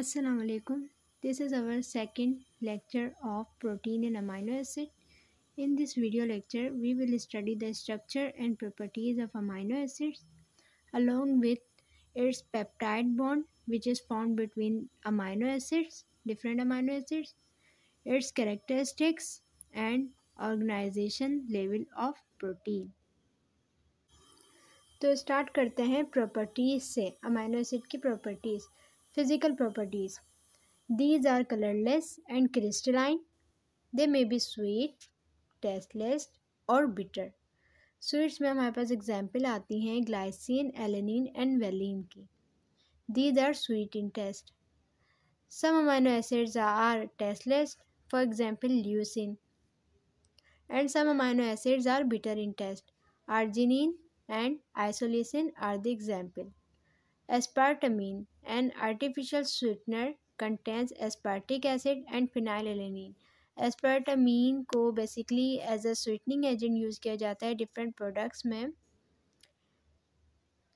Assalamualaikum. This is our second lecture of protein and amino acid. In this video lecture, we will study the structure and properties of amino acids along with its peptide bond which is formed between amino acids, different amino acids, its characteristics and organization level of protein. तो start करते हैं properties से amino acid की properties Physical properties These are colorless and crystalline. They may be sweet, tasteless or bitter. Sweet's, में हमारे पास example आती हैं glycine, alanine, and valine की These are sweet in taste. Some amino acids are tasteless, for example, leucine. and some amino acids are bitter in taste. Arginine and isoleucine are the example. Aspartame artificial sweetener contains contains acid and phenyl phenylalanine. Aspartame को basically as a sweetening agent use किया जाता है different products में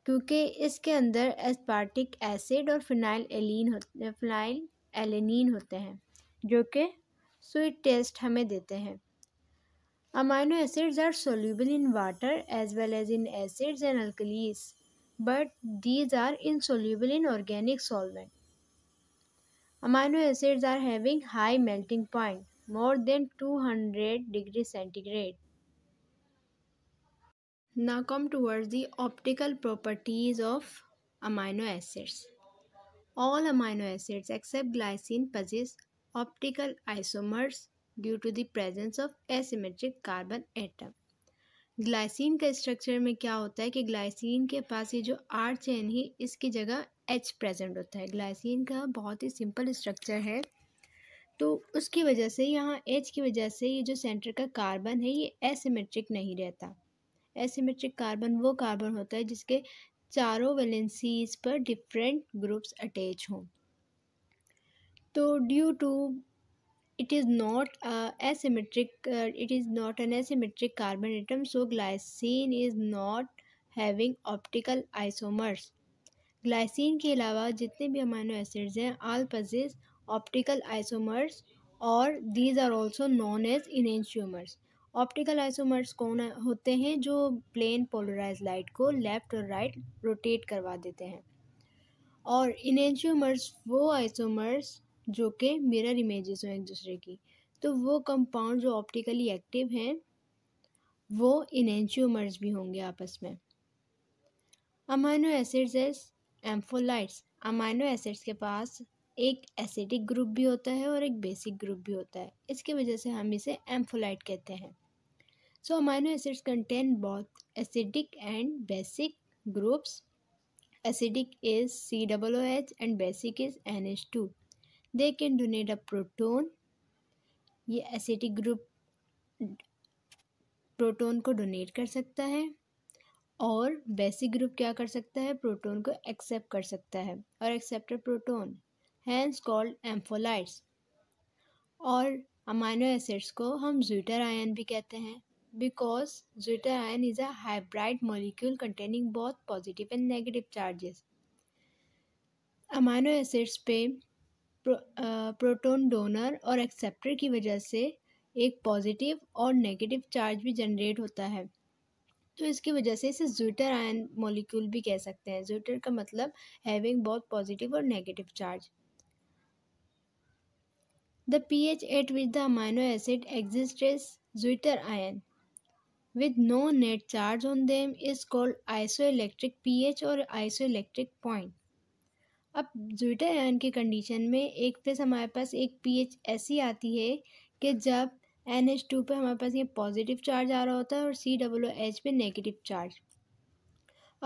क्योंकि इसके अंदर aspartic acid और phenylalanine होते फिनाइल एलिन होते हैं जो कि स्वीट टेस्ट हमें देते हैं amino acids are soluble in water as well as in acids and alkalis but these are insoluble in organic solvent. Amino acids are having high melting point, more than 200 degrees centigrade. Now come towards the optical properties of amino acids. All amino acids except glycine possess optical isomers due to the presence of asymmetric carbon atom. Glycine का structure में क्या होता है कि glycine के पास ये जो are चैन है इसकी जगह एच प्रेजेंट होता है ग्लाइसिन का बहुत ही सिंपल स्ट्रक्चर है तो उसकी वजह से यहाँ एच की वजह से ये जो सेंटर का कार्बन है ये एसिमेट्रिक नहीं रहता एसिमेट्रिक कार्बन वो कार्बन होता है जिसके चारों वैलेंसीज पर डिफरेंट ग्रुप्स अटैच हों तो due to it is not uh, asymmetric uh, it is not an asymmetric carbon atom so glycine is not having optical isomers glycine के अलावा जितने भी अमीनो एसिड्स हैं all possess optical isomers और these are also known as enantiomers optical isomers कौन होते हैं जो प्लेन पोलराइज लाइट को लेफ़्ट और राइट रोटेट करवा देते हैं और इनेंशियोमर्स वो आइसोमर्स जो कि मिरर इमेजेस हों एक दूसरे की तो वो कंपाउंड जो ऑप्टिकली एक्टिव हैं वो इनेंशियोमर्स भी होंगे आपस में amino acids as ampholytes amino acids के पास एक एसिडिक ग्रुप भी होता है और एक बेसिक ग्रुप भी होता है इसकी वजह से हम इसे एम्फोलाइट कहते हैं so amino acids contain both acidic and basic groups acidic is C double O H and basic is N H two they can donate a proton ये एसिटिक ग्रुप प्रोटोन को डोनेट कर सकता है और basic group क्या कर सकता है प्रोटोन को एक्सेप्ट कर सकता है और acceptor proton hence called ampholytes और अमाइनो एसिड्स को हम जूटर आयन भी कहते हैं because zwitter ion is a hybrid molecule containing both positive and negative charges amino acids पे प्रोटोन डोनर और एक्सेप्टर की वजह से एक पॉजिटिव और नेगेटिव चार्ज भी जनरेट होता है तो इसकी वजह से इसे जूटर आयन मॉलिक्यूल भी कह सकते हैं जूटर का मतलब हैविंग बहुत पॉजिटिव और negative charge the P H at with the amino acid is zwitter ion charge on them charge called isoelectric P H और आइसो इलेक्ट्रिक पॉइंट अब जुटर एन की कंडीशन में एक पे हमारे पास एक पीएच ऐसी आती है कि जब एन एच टू पर हमारे पास ये पॉजिटिव चार्ज आ रहा होता है और सी डबल ओ एच पे नेगेटिव चार्ज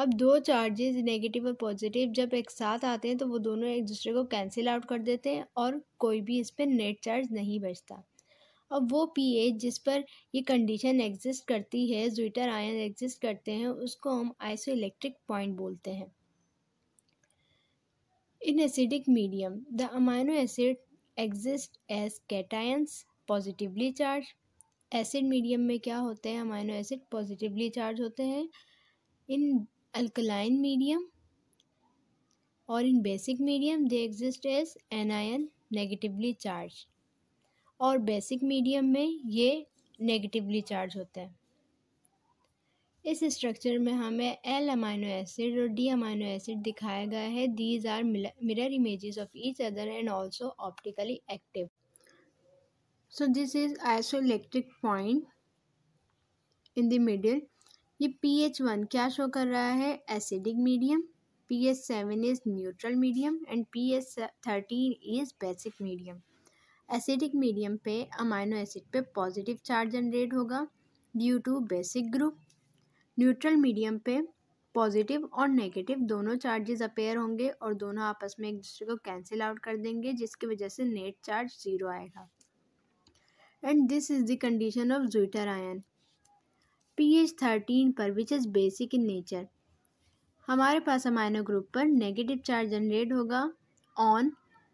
अब दो चार्जेस नेगेटिव और पॉजिटिव जब एक साथ आते हैं तो वो दोनों एक दूसरे को कैंसिल आउट कर देते हैं और कोई भी इस पर नेट चार्ज नहीं बचता अब वो एच जिस पर ये कंडीशन एग्जिस्ट करती है जुइटर आयन एग्जिस्ट करते हैं उसको हम आइसो इलेक्ट्रिक पॉइंट बोलते हैं in acidic medium the amino acid exist as cations positively charge acid medium में क्या होते हैं अमाइनो एसिड पॉजिटिवली चार्ज होते हैं इन अल्कलाइन मीडियम और in basic medium they exist as anion negatively charge और बेसिक मीडियम में ये नेगेटिवली चार्ज होता है इस स्ट्रक्चर में हमें एल अमाइनो एसिड और डी अमाइनो एसिड दिखाया गया है these are mirror images of each other and also optically active so this is electric point in the middle ये पी एच वन क्या शो कर रहा है acidic medium P H seven is neutral medium and P H thirteen is basic medium acidic medium पे amino acid पे positive charge generate होगा due to basic group neutral medium पे positive और negative दोनों charges appear होंगे और दोनों आपस में एक दूसरे को कैंसिल आउट कर देंगे जिसकी वजह से नेट चार्ज ज़ीरो आएगा and this is the condition of zwitter ion P H thirteen पर which is basic in nature हमारे पास अमाइनो ग्रुप पर नेगेटिव चार्ज जनरेट होगा on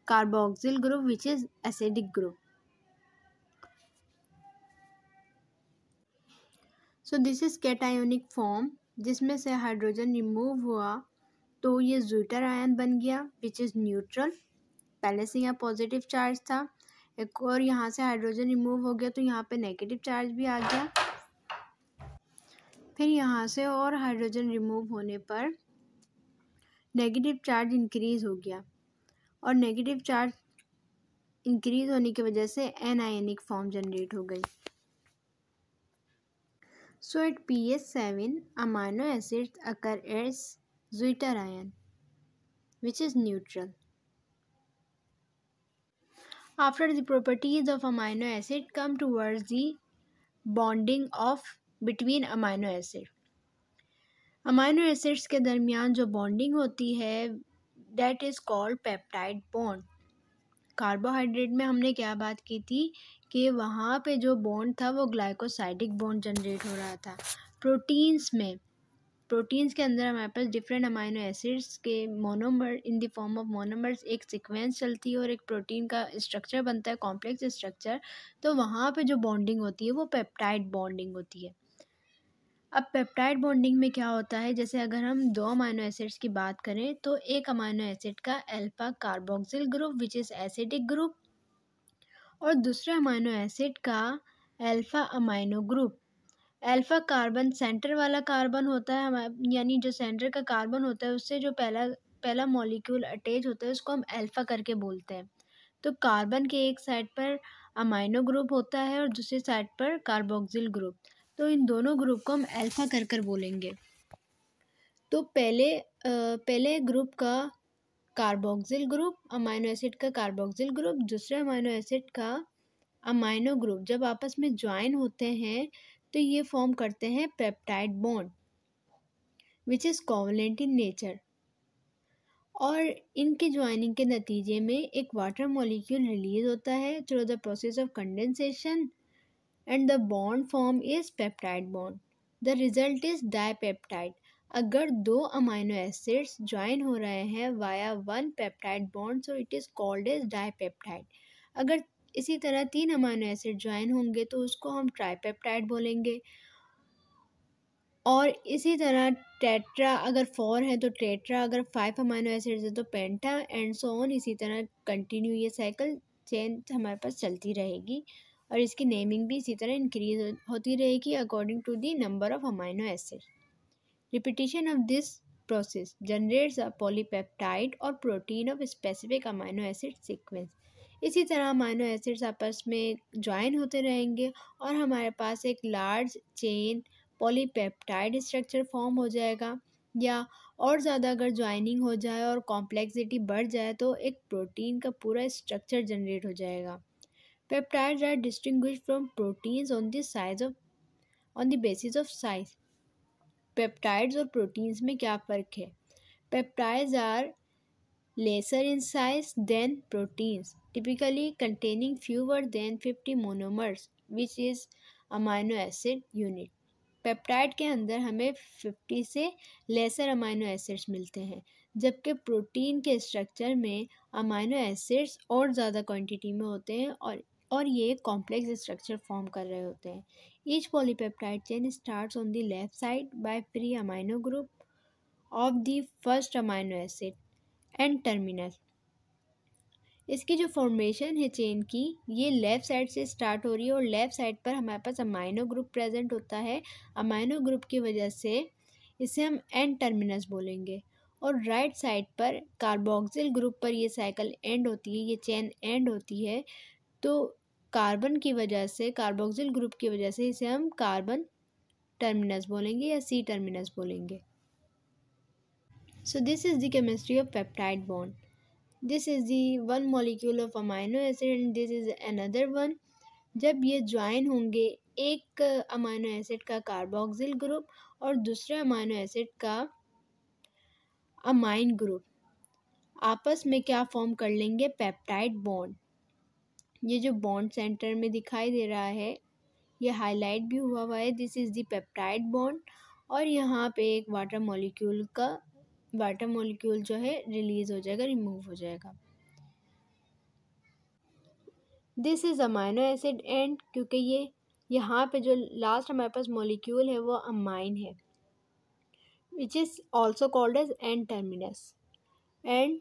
carboxyl group which is acidic group so this is cationic form जिसमें से hydrogen remove हुआ तो ये जूटर आयन बन गया विच इज़ न्यूट्रल पहले से यहाँ पॉजिटिव चार्ज था एक और यहाँ से हाइड्रोजन रिमूव हो गया तो यहाँ पे नेगेटिव चार्ज भी आ गया फिर यहाँ से और हाइड्रोजन रिमूव होने पर नेगेटिव चार्ज इंक्रीज़ हो गया और नेगेटिव चार्ज इंक्रीज़ होने की वजह से एन आयनिक फॉर्म जनरेट हो गई So at pH 7, amino acids occur as zwitterion, which is neutral. After the properties of amino acid come towards the bonding of between amino acid. Amino acids के दरमियान जो bonding होती है that is called peptide bond carbohydrate में हमने क्या बात की थी कि वहाँ पे जो बॉन्ड था वो ग्लाइकोसाइडिक बॉन्ड जनरेट हो रहा था प्रोटीन्स में प्रोटीन्स के अंदर हमारे पास डिफरेंट अमाइनो एसिड्स के monomer in the form of monomers एक सीक्वेंस चलती है और एक प्रोटीन का स्ट्रक्चर बनता है कॉम्प्लेक्स स्ट्रक्चर तो वहाँ पे जो बॉन्डिंग होती है वो पेप्टाइड बॉन्डिंग होती है अब पेप्टाइड बॉन्डिंग में क्या होता है जैसे अगर हम दो अमाइनो एसिड्स की बात करें तो एक अमाइनो एसिड का alpha carboxyl group which is acidic group और दूसरे अमाइनो एसिड का alpha amino group alpha carbon centre वाला कार्बन होता है हमारे यानी जो सेंटर का कार्बन होता है उससे जो पहला पहला मॉलिक्यूल अटैच होता है उसको हम एल्फ़ा करके बोलते हैं तो कार्बन के एक साइड पर अमाइनो ग्रुप होता है और दूसरे साइड पर कार्बोक्सिल ग्रुप तो इन दोनों ग्रुप को हम अल्फ़ा कर कर बोलेंगे तो पहले पहले ग्रुप का कार्बोक्सिल ग्रुप अमाइनो एसिड का कार्बोक्सिल ग्रुप दूसरे अमाइनो एसिड का अमाइनो ग्रुप जब आपस में ज्वाइन होते हैं तो ये फॉर्म करते हैं peptide bond which is covalent in nature और इनके ज्वाइनिंग के नतीजे में एक वाटर मॉलिक्यूल रिलीज होता है through the process of condensation and the bond form is peptide bond. The result is dipeptide. अगर दो अमाइनो एसिड्स ज्वाइन हो रहे हैं via one peptide bond so it is called as dipeptide अगर इसी तरह तीन अमाइनो एसिड ज्वाइन होंगे तो उसको हम ट्राईपेप्टाइड बोलेंगे और इसी तरह टेट्रा अगर फोर है तो टेट्रा अगर फाइव अमाइनो एसिड्स है तो पेंटा एंड सो ऑन इसी तरह कंटिन्यू ये साइकिल चेंज हमारे पास चलती रहेगी और इसकी नेमिंग भी इसी तरह इंक्रीज होती रहेगी according to the number of amino acid repetition of this process generates a polypeptide और protein of specific amino acid sequence इसी तरह अमाइनो एसिड्स आपस में ज्वाइन होते रहेंगे और हमारे पास एक large chain polypeptide structure form हो जाएगा या और ज़्यादा अगर ज्वाइनिंग हो जाए और कॉम्प्लेक्सिटी बढ़ जाए तो एक प्रोटीन का पूरा स्ट्रक्चर जनरेट हो जाएगा Peptides are distinct from protein on these of on the the of size size. Peptides और प्रोटीन्स में क्या फ़र्क है peptides are lesser in size than proteins typically containing fewer than fifty monomers which is amino acid unit peptide के अंदर हमें fifty से laser amino acids मिलते हैं जबकि प्रोटीन के स्ट्रक्चर में अमाइनो एसिड्स और ज़्यादा क्वान्टिटी में होते हैं और और ये कॉम्प्लेक्स स्ट्रक्चर फॉर्म कर रहे होते हैं each polypeptide chain start on the left side by free amino group of the first amino acid N terminal इसकी जो फॉर्मेशन है चेन की ये लेफ़्ट साइड से स्टार्ट हो रही है और लेफ़्ट साइड पर हमारे पास अमाइनो ग्रुप प्रेजेंट होता है अमाइनो ग्रुप की वजह से इसे हम एंड टर्मिनस बोलेंगे और राइट साइड पर कार्बोक्सिल ग्रुप पर ये साइकिल एंड होती है ये चेन एंड होती है तो कार्बन की वजह से कार्बोक्सिल ग्रुप की वजह से इसे हम कार्बन टर्मिनस बोलेंगे या सी टर्मिनस बोलेंगे so this is the chemistry of peptide bond this is the one molecule of amino acid and this is another one जब ये ज्वाइन होंगे एक अमाइनो एसिड का कार्बोक्सिल ग्रुप और दूसरे अमाइनो एसिड का अमाइन ग्रुप आपस में क्या फॉर्म कर लेंगे पेप्टाइड बॉन्ड ये जो बॉन्ड सेंटर में दिखाई दे रहा है ये हाईलाइट भी हुआ हुआ है this is the peptide bond और यहाँ पे एक वाटर मॉलिक्यूल का वाटर मॉलिक्यूल जो है रिलीज़ हो जाएगा रिमूव हो जाएगा this is amino acid end क्योंकि ये यहाँ पे जो लास्ट हमारे पास मॉलिक्यूल है वो अमाइन है which is also called as N terminus and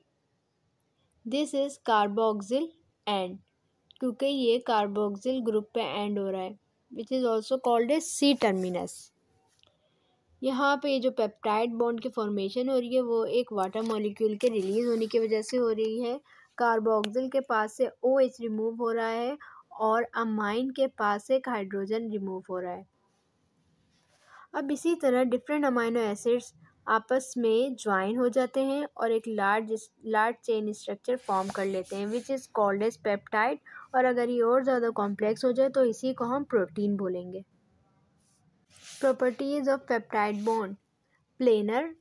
this is carboxyl end क्योंकि ये कार्बोक्सिल ग्रुप पे एंड हो रहा है which is also called a C terminus यहाँ पे जो पेप्टाइड बॉन्ड की फॉर्मेशन हो रही है वो एक वाटर मॉलिक्यूल के रिलीज़ होने की वजह से हो रही है कार्बोक्सिल के पास से ओ OH रिमूव हो रहा है और अमाइन के पास एक हाइड्रोजन रिमूव हो रहा है अब इसी तरह डिफरेंट अमाइनो एसिड्स आपस में ज्वाइन हो जाते हैं और एक large large chain structure form कर लेते हैं which is called as peptide और अगर ये और ज़्यादा कॉम्प्लेक्स हो जाए तो इसी को हम प्रोटीन बोलेंगे properties of peptide bond planar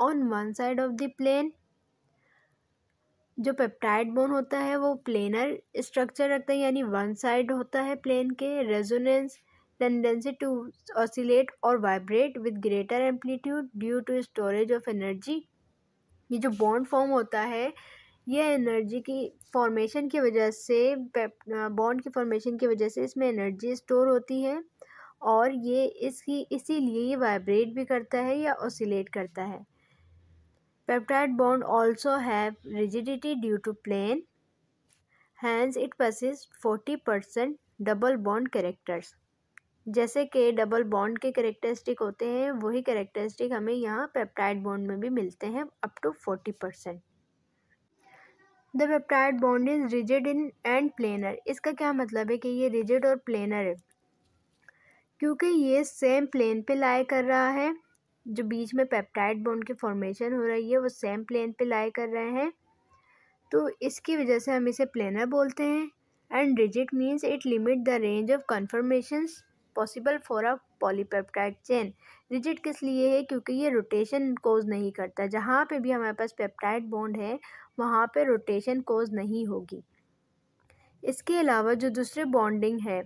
on one side of the plane जो पेप्टाइड बोन होता है वो प्लेनर स्ट्रक्चर रखता है यानी वन साइड होता है प्लेन के resonance tendency to oscillate or vibrate with greater amplitude due to storage of energy ये जो बॉन्ड फॉर्म होता है यह एनर्जी की फॉर्मेशन की वजह से बॉन्ड की फॉर्मेशन की वजह से इसमें एनर्जी store होती है और ये इसकी इसीलिए ये वाइब्रेट भी करता है या ऑसिलेट करता है peptide bond also have rigidity due to plane hence it possesses forty percent double bond characters जैसे कि डबल बॉन्ड के करेक्टरिस्टिक होते हैं वही करेक्टरिस्टिक हमें यहाँ पेप्टाइड बॉन्ड में भी मिलते हैं up to forty percent the peptide bond is rigid in and planar इसका क्या मतलब है कि ये रिजिड और प्लेनर है क्योंकि ये सेम प्लेन पे लाई कर रहा है जो बीच में पेप्टाइड बॉन्ड की फॉर्मेशन हो रही है वो सेम प्लेन पे लाई कर रहे हैं तो इसकी वजह से हम इसे प्लेनर बोलते हैं and rigid means it limit the range of conformations possible for a polypeptide chain rigid किस लिए है क्योंकि ये रोटेशन कोज नहीं करता जहाँ पे भी हमारे पास पेप्टाइड बॉन्ड है वहाँ पे रोटेशन कोज नहीं होगी इसके अलावा जो दूसरे बॉन्डिंग है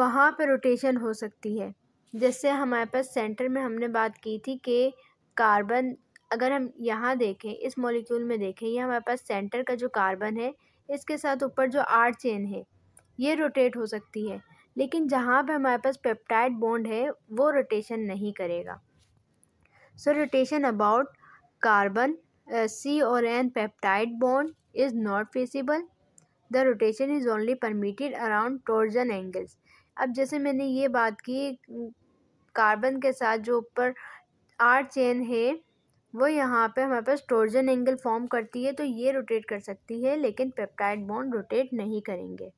वहाँ पर रोटेशन हो सकती है जैसे हमारे पास सेंटर में हमने बात की थी कि कार्बन अगर हम यहाँ देखें इस मॉलिक्यूल में देखें यह हमारे पास सेंटर का जो कार्बन है इसके साथ ऊपर जो आर चेन है ये रोटेट हो सकती है लेकिन जहाँ पे हमारे पास पेप्टाइड बॉन्ड है वो रोटेशन नहीं करेगा so rotation about carbon C और N peptide bond is not feasible the rotation is only permitted around torsion angles अब जैसे मैंने ये बात की कार्बन के साथ जो ऊपर आर चेन है वो यहाँ पे हमारे पास टोर्जन एंगल फॉर्म करती है तो ये रोटेट कर सकती है लेकिन पेप्टाइड बॉन्ड रोटेट नहीं करेंगे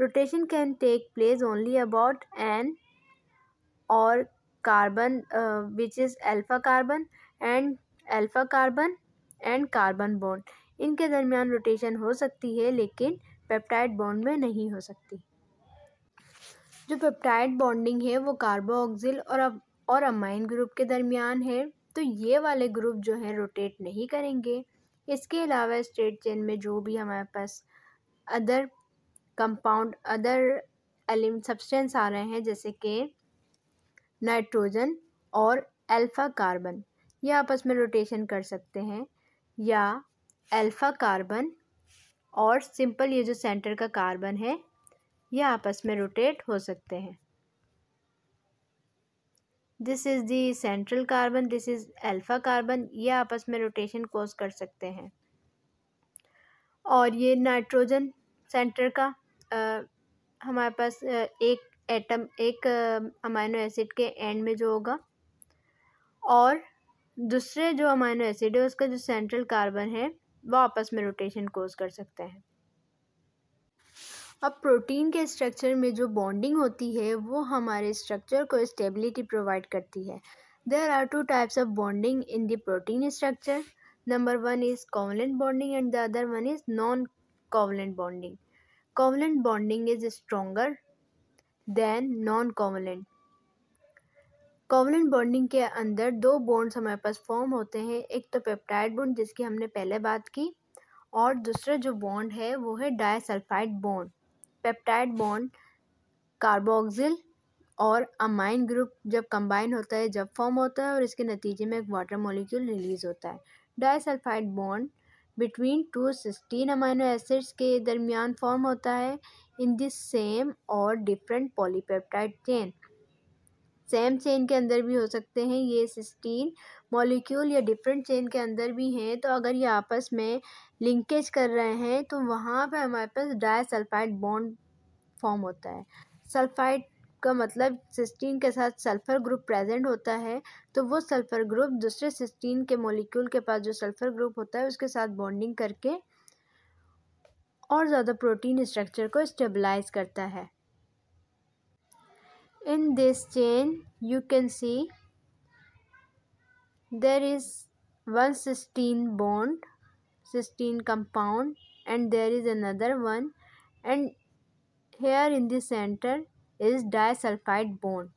rotation can take place only about N और carbon which is is carbon and and carbon and carbon bond इनके दरमियान रोटेशन हो सकती है लेकिन पेप्टाइड बॉन्ड में नहीं हो सकती जो पेप्टाइड बॉन्डिंग है वो कार्बो ऑक्सिल और अब और अमाइन ग्रुप के दरमियान है तो ये वाले ग्रुप जो हैं रोटेट नहीं करेंगे इसके अलावा स्ट्रेट चेन में जो भी हमारे पास other compound other element substance आ रहे हैं जैसे कि नाइट्रोजन और अल्फ़ा कार्बन ये आपस में रोटेशन कर सकते हैं या अल्फ़ा कार्बन और सिंपल ये जो सेंटर का कार्बन है ये आपस में रोटेट हो सकते हैं this is the central carbon this is alpha carbon ये आपस में रोटेशन कोस कर सकते हैं और ये नाइट्रोजन सेंटर का हमारे पास एक एटम एक अमाइनो एसिड के एंड में जो होगा और दूसरे जो अमाइनो एसिड है उसका जो सेंट्रल कार्बन है वो आपस में रोटेशन कोज कर सकते हैं अब प्रोटीन के स्ट्रक्चर में जो बॉन्डिंग होती है वो हमारे स्ट्रक्चर को स्टेबिलिटी प्रोवाइड करती है there are two types of bonding in the protein structure number one is covalent bonding and the other one is non covalent bonding Covalent bonding is stronger than non covalent. Covalent bonding के अंदर दो bonds हमारे पास form होते हैं एक तो peptide bond जिसकी हमने पहले बात की और दूसरा जो बॉन्ड है वो है disulphide bond peptide bond carboxyl और अमाइन ग्रुप जब कंबाइन होता है जब फॉर्म होता है और इसके नतीजे में एक वाटर मॉलिक्यूल रिलीज होता है disulphide bond between two cysteine amino acids के दरमियान फॉर्म होता है इन दिस सेम और different polypeptide chain same chain के अंदर भी हो सकते हैं ये सिक्सटीन मॉलिक्यूल या डिफरेंट चेन के अंदर भी हैं तो अगर ये आपस में लिंकेज कर रहे हैं तो वहाँ पे हमारे पास डाई सल्फाइड बॉन्ड फॉर्म होता है सल्फाइड का मतलब सिस्टीन के साथ सल्फर ग्रुप प्रेजेंट होता है तो वो सल्फर ग्रुप दूसरे सिस्टीन के मॉलिक्यूल के पास जो सल्फर ग्रुप होता है उसके साथ बॉन्डिंग करके और ज़्यादा प्रोटीन स्ट्रक्चर को स्टेबलाइज करता है in this chain you can see there is one cysteine bond cysteine compound and there is another one and here in the centre is disulphide bond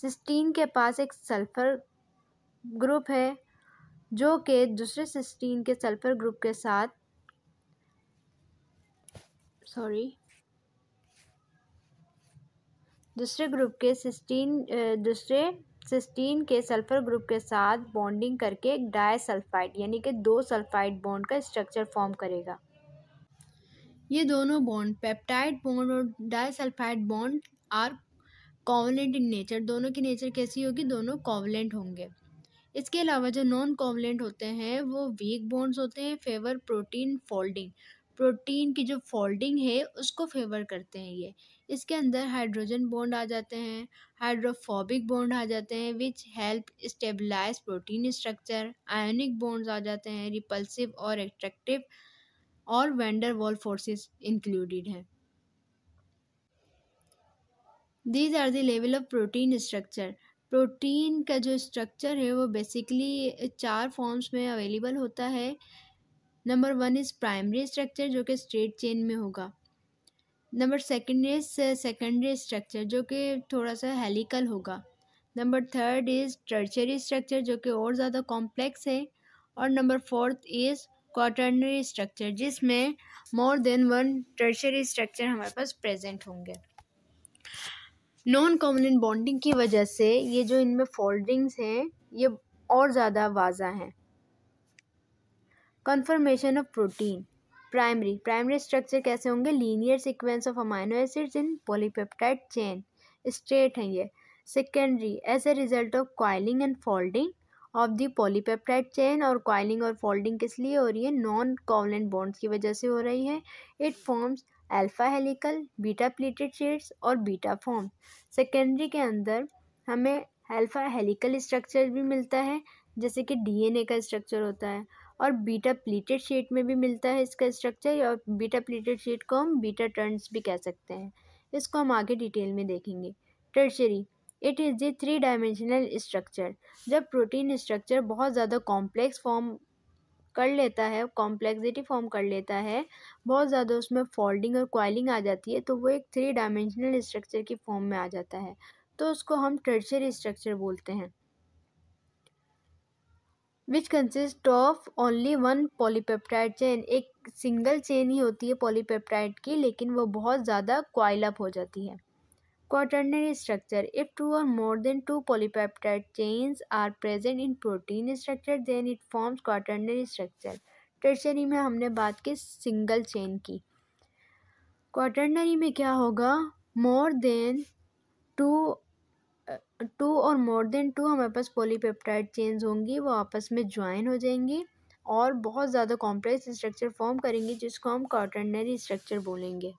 cysteine के पास एक सल्फर ग्रुप है जो कि दूसरे सिस्टीन के सल्फर ग्रुप के साथ सॉरी दूसरे ग्रुप के सिस्टीन दूसरे सिस्टीन के सल्फर ग्रुप के साथ बॉन्डिंग करके एक सल्फाइड यानी कि दो सल्फाइड बॉन्ड का स्ट्रक्चर फॉर्म करेगा ये दोनों बॉन्ड पेप्टाइड बॉन्ड और disulphide bond are covalent in nature दोनों की नेचर कैसी होगी दोनों कॉवलेंट होंगे इसके अलावा जो नॉन कॉवलेंट होते हैं वो वीक बॉन्ड्स होते हैं फेवर प्रोटीन फोल्डिंग प्रोटीन की जो फोल्डिंग है उसको फेवर करते हैं ये इसके अंदर हाइड्रोजन बॉन्ड आ जाते हैं हाइड्रोफोबिक बॉन्ड आ जाते हैं which help stabilise protein structure ionic bonds आ जाते हैं रिपल्सिव और एट्रैक्टिव और वेंडर वॉल फोर्सेस इंक्लूडेड हैं these are level of protein structure protein का जो स्ट्रक्चर है वो बेसिकली चार फॉर्म्स में अवेलेबल होता है number one is primary structure जो कि स्ट्रेट चेन में होगा number second is secondary structure जो कि थोड़ा सा हेलिकल होगा number third is tertiary structure जो कि और ज़्यादा कॉम्प्लेक्स है और number fourth is quaternary structure जिसमें more than one tertiary structure हमारे पास प्रेजेंट होंगे नॉन कॉमलेंट बॉन्डिंग की वजह से ये जो इनमें फोल्डिंग्स हैं ये और ज़्यादा वाजा हैं conformation of protein primary primary structure कैसे होंगे linear sequence of amino acids in polypeptide chain straight हैं ये secondary as a result of coiling and folding of the polypeptide chain और कॉइलिंग और फोल्डिंग किस लिए हो रही है नॉन कॉवलेंट बॉन्ड्स की वजह से हो रही है it forms alpha helical beta pleated sheets और बीटा फॉर्म सेकेंडरी के अंदर हमें अल्फा हेलिकल स्ट्रक्चर भी मिलता है जैसे कि डीएनए का स्ट्रक्चर होता है और बीटा प्लीटेड शीट में भी मिलता है इसका स्ट्रक्चर और बीटा प्लीटेड शीट को हम बीटा टर्न्स भी कह सकते हैं इसको हम आगे डिटेल में देखेंगे tertiary it is the three dimensional structure जब प्रोटीन स्ट्रक्चर बहुत ज़्यादा कॉम्प्लेक्स फॉर्म कर लेता है कॉम्प्लेक्सिटी फॉर्म कर लेता है बहुत ज़्यादा उसमें फोल्डिंग और क्वाइलिंग आ जाती है तो वो एक थ्री डायमेंशनल स्ट्रक्चर की फॉर्म में आ जाता है तो उसको हम टर्चर स्ट्रक्चर बोलते हैं which consist of only one polypeptide chain एक सिंगल चेन ही होती है पॉलीपेप्टाइड की लेकिन वो बहुत ज़्यादा क्वाइल अप हो जाती है Quaternary structure. If two or more than two polypeptide chains are present in protein structure, then it forms quaternary structure. Tertiary में हमने बात की सिंगल चेन की क्वाटरनरी में क्या होगा मोर देन टू टू और मोर देन टू हमारे पास पॉलीपेप्टाइड चेन्स होंगी वो आपस में ज्वाइन हो जाएंगी और बहुत ज़्यादा कॉम्प्लेक्स स्ट्रक्चर फॉर्म करेंगी जिसको हम क्वाटर्नरी स्ट्रक्चर बोलेंगे